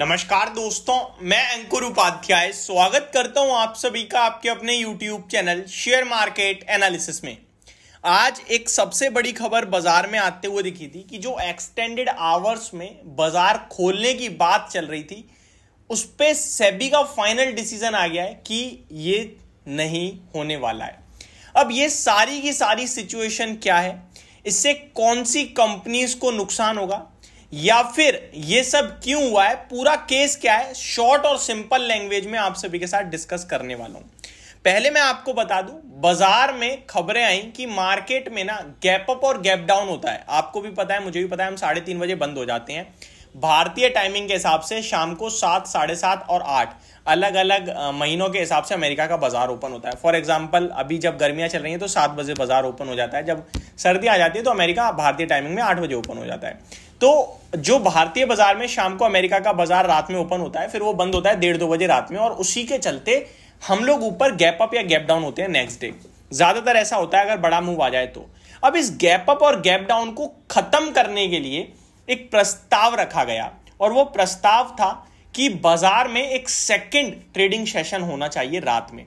नमस्कार दोस्तों मैं अंकुर उपाध्याय स्वागत करता हूं आप सभी का आपके अपने YouTube channel share market analysis में आज एक सबसे बड़ी खबर बाजार में आते हुए दिखी थी कि जो एक्सटेंडेड आवर्स में बाजार खोलने की बात चल रही थी उस पर सेबी का फाइनल डिसीजन आ गया है कि ये नहीं होने वाला है अब ये सारी की सारी सिचुएशन क्या है इससे कौन सी कंपनीज को नुकसान होगा या फिर ये सब क्यों हुआ है पूरा केस क्या है शॉर्ट और सिंपल लैंग्वेज में आप सभी के साथ डिस्कस करने वाला हूं पहले मैं आपको बता दूं बाजार में खबरें आई कि मार्केट में ना गैप अप और गैप डाउन होता है आपको भी पता है मुझे भी पता है हम साढ़े तीन बजे बंद हो जाते हैं भारतीय टाइमिंग के हिसाब से शाम को सात साढ़े सात और आठ अलग अलग महीनों के हिसाब से अमेरिका का बाजार ओपन होता है फॉर एग्जाम्पल अभी जब गर्मियां चल रही हैं तो सात बजे बाजार ओपन हो जाता है जब सर्दी आ जाती है तो अमेरिका भारतीय टाइमिंग में आठ बजे ओपन हो जाता है तो जो भारतीय बाजार में शाम को अमेरिका का बाजार रात में ओपन होता है फिर वो बंद होता है डेढ़ दो बजे रात में और उसी के चलते हम लोग ऊपर गैप अप या गैप डाउन होते हैं नेक्स्ट डे ज्यादातर ऐसा होता है अगर बड़ा मूव आ जाए तो अब इस गैप अप और गैप डाउन को खत्म करने के लिए एक प्रस्ताव रखा गया और वो प्रस्ताव था कि बाजार में एक सेकंड ट्रेडिंग सेशन होना चाहिए रात में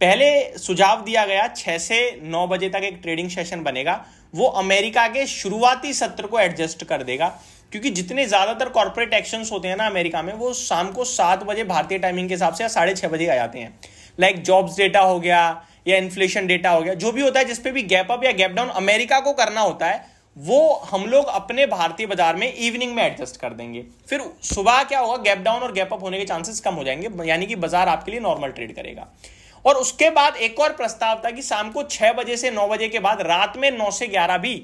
पहले सुझाव दिया गया छह से नौ बजे तक एक ट्रेडिंग सेशन बनेगा वो अमेरिका के शुरुआती सत्र को एडजस्ट कर देगा क्योंकि जितने ज़्यादातर कॉरपोरेट एक्शन होते हैं ना अमेरिका में वो शाम को सात बजे भारतीय टाइमिंग के हिसाब से साढ़े छह बजे आ जाते हैं लाइक जॉब्स डेटा हो गया या इन्फ्लेशन डेटा हो गया जो भी होता है जिसपे भी गैप अप या गैप डाउन अमेरिका को करना होता है वो हम लोग अपने भारतीय बाजार में इवनिंग में एडजस्ट कर देंगे फिर सुबह क्या होगा गैप डाउन और गैप अप होने के चांसेस कम हो जाएंगे यानी कि बाजार आपके लिए नॉर्मल ट्रेड करेगा और उसके बाद एक और प्रस्ताव था कि शाम को छह बजे से नौ बजे के बाद रात में नौ से ग्यारह भी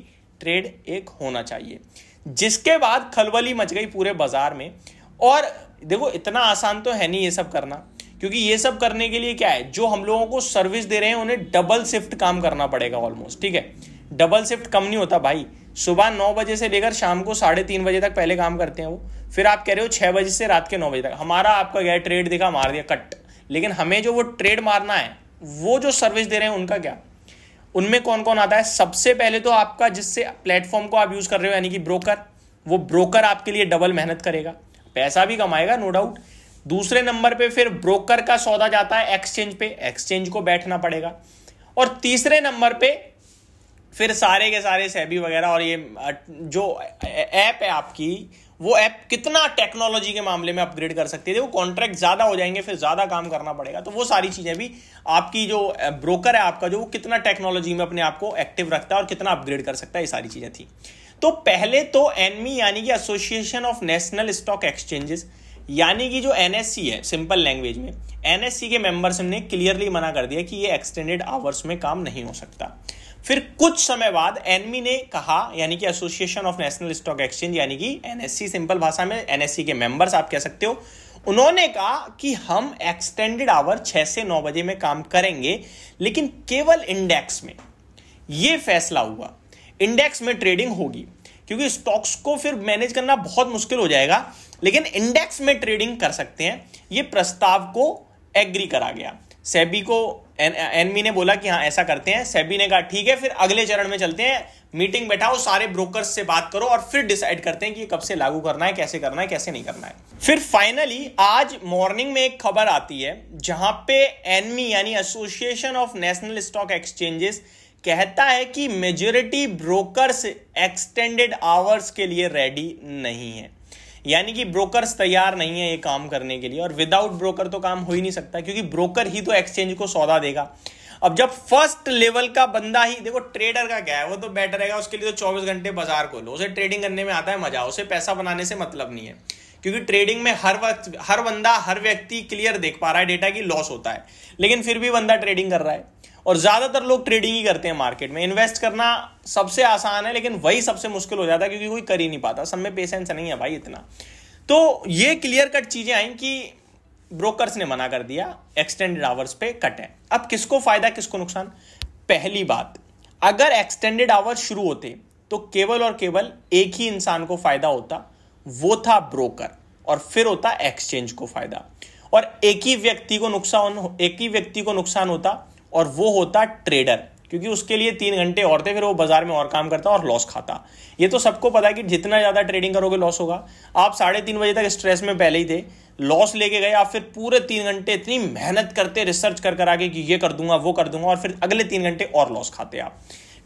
ट्रेड एक होना चाहिए जिसके बाद खलबली मच गई पूरे बाजार में और देखो इतना आसान तो है नहीं ये सब करना क्योंकि ये सब करने के लिए क्या है जो हम लोगों को सर्विस दे रहे हैं उन्हें डबल शिफ्ट काम करना पड़ेगा ऑलमोस्ट ठीक है डबल शिफ्ट कम नहीं होता भाई सुबह नौ बजे से लेकर शाम को साढ़े तीन बजे तक पहले काम करते हैं वो फिर आप कह रहे हो छः बजे से रात के नौ बजे तक हमारा आपका गया ट्रेड देखा मार दिया कट लेकिन हमें जो वो ट्रेड मारना है वो जो सर्विस दे रहे हैं उनका क्या उनमें कौन कौन आता है सबसे पहले तो आपका जिससे प्लेटफॉर्म को आप यूज़ कर रहे हो यानी कि ब्रोकर वो ब्रोकर आपके लिए डबल मेहनत करेगा पैसा भी कमाएगा नो डाउट दूसरे नंबर पे फिर ब्रोकर का सौदा जाता है एक्सचेंज पे एक्सचेंज को बैठना पड़ेगा और तीसरे नंबर पे फिर सारे के सारे सैबी वगैरह और ये जो ऐप है आपकी वो ऐप कितना टेक्नोलॉजी के मामले में अपग्रेड कर सकती थे वो कॉन्ट्रैक्ट ज़्यादा हो जाएंगे फिर ज़्यादा काम करना पड़ेगा तो वो सारी चीज़ें भी आपकी जो ब्रोकर है आपका जो वो कितना टेक्नोलॉजी में अपने आप को एक्टिव रखता है और कितना अपग्रेड कर सकता है ये सारी चीज़ें थी तो पहले तो एनमी e यानी कि association of national stock exchanges यानी कि जो एन है सिंपल लैंग्वेज में एन के मेंबर्स ने क्लियरली मना कर दिया कि ये एक्सटेंडेड आवर्स में काम नहीं हो सकता फिर कुछ समय बाद एनमी e ने कहा यानी कि association of national stock exchange यानी कि एनएससी सिंपल भाषा में एनएससी के मेंबर्स आप कह सकते हो उन्होंने कहा कि हम एक्सटेंडेड आवर छह से नौ बजे में काम करेंगे लेकिन केवल इंडेक्स में यह फैसला हुआ इंडेक्स में ट्रेडिंग होगी क्योंकि स्टॉक्स को फिर मैनेज करना बहुत मुश्किल हो जाएगा लेकिन इंडेक्स में ट्रेडिंग कर सकते हैं ये प्रस्ताव को एग्री करा गया सेबी को एनमी ने बोला कि हाँ ऐसा करते हैं सेबी ने कहा ठीक है फिर अगले चरण में चलते हैं मीटिंग बैठाओ सारे ब्रोकर्स से बात करो और फिर डिसाइड करते हैं कि कब से लागू करना है कैसे करना है कैसे नहीं करना है फिर फाइनली आज मॉर्निंग में एक खबर आती है जहां पे एनमी यानी association of national stock exchanges कहता है कि मेजोरिटी ब्रोकर्स एक्सटेंडेड आवर्स के लिए रेडी नहीं है यानी कि ब्रोकर्स तैयार नहीं है ये काम करने के लिए और विदाउट ब्रोकर तो काम हो ही नहीं सकता क्योंकि ब्रोकर ही तो एक्सचेंज को सौदा देगा अब जब फर्स्ट लेवल का बंदा ही देखो ट्रेडर का क्या है वो तो बेटर रहेगा उसके लिए तो 24 घंटे बाजार खोलो उसे ट्रेडिंग करने में आता है मजा उसे पैसा बनाने से मतलब नहीं है क्योंकि ट्रेडिंग में हर वक्त हर बंदा हर व्यक्ति क्लियर देख पा रहा है डेटा की लॉस होता है लेकिन फिर भी बंदा ट्रेडिंग कर रहा है और ज़्यादातर लोग ट्रेडिंग ही करते हैं मार्केट में इन्वेस्ट करना सबसे आसान है लेकिन वही सबसे मुश्किल हो जाता है क्योंकि कोई कर ही नहीं पाता सब में पेशेंस नहीं है भाई इतना तो ये क्लियर कट चीज़ें आई कि ब्रोकर्स ने मना कर दिया एक्सटेंडेड आवर्स पे कट है अब किसको फायदा किसको नुकसान पहली बात अगर एक्सटेंडेड आवर्स शुरू होते तो केवल और केवल एक ही इंसान को फायदा होता वो था ब्रोकर और फिर होता एक्सचेंज को फायदा और एक ही व्यक्ति को नुकसान एक ही व्यक्ति को नुकसान होता और वो होता ट्रेडर क्योंकि उसके लिए तीन घंटे और थे फिर वो बाजार में और काम करता और लॉस खाता ये तो सबको पता है कि जितना ज़्यादा ट्रेडिंग करोगे लॉस होगा आप साढ़े तीन बजे तक स्ट्रेस में पहले ही थे लॉस लेके गए आप फिर पूरे तीन घंटे इतनी मेहनत करते रिसर्च कर कर आगे कि ये कर दूंगा वो कर दूंगा और फिर अगले तीन घंटे और लॉस खाते आप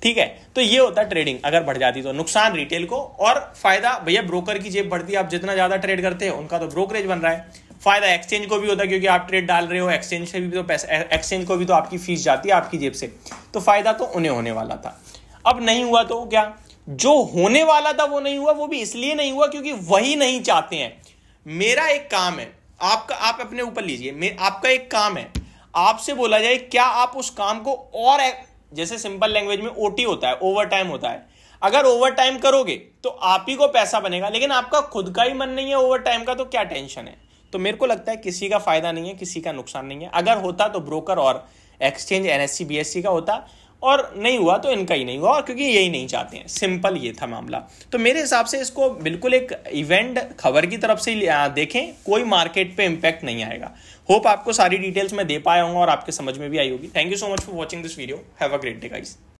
ठीक है तो ये होता है ट्रेडिंग अगर बढ़ जाती तो नुकसान रिटेल को और फायदा भैया ब्रोकर की जेब बढ़ती है आप जितना ज़्यादा ट्रेड करते हैं उनका तो ब्रोकरेज बन रहा है फायदा एक्सचेंज को भी होता है क्योंकि आप ट्रेड डाल रहे हो एक्सचेंज से भी तो पैसा एक्सचेंज को भी तो आपकी फीस जाती है आपकी जेब से तो फायदा तो उन्हें होने वाला था अब नहीं हुआ तो क्या जो होने वाला था वो नहीं हुआ वो भी इसलिए नहीं हुआ क्योंकि वही नहीं चाहते हैं मेरा एक काम है आपका आप अपने ऊपर लीजिए आपका एक काम है आपसे बोला जाए क्या आप उस काम को और जैसे सिंपल लैंग्वेज में ओटी होता है ओवर टाइम होता है अगर ओवर टाइम करोगे तो आप ही को पैसा बनेगा लेकिन आपका खुद का ही मन नहीं है ओवर टाइम का तो क्या टेंशन है तो मेरे को लगता है किसी का फायदा नहीं है किसी का नुकसान नहीं है अगर होता तो ब्रोकर और एक्सचेंज एनएससी एस का होता और नहीं हुआ तो इनका ही नहीं हुआ और क्योंकि यही नहीं चाहते हैं सिंपल ये था मामला तो मेरे हिसाब से इसको बिल्कुल एक इवेंट खबर की तरफ से देखें कोई मार्केट पे इम्पैक्ट नहीं आएगा होप आपको सारी डिटेल्स मैं दे पाया हूँ और आपके समझ में भी आई होगी thank you so much for watching this video have a great day guys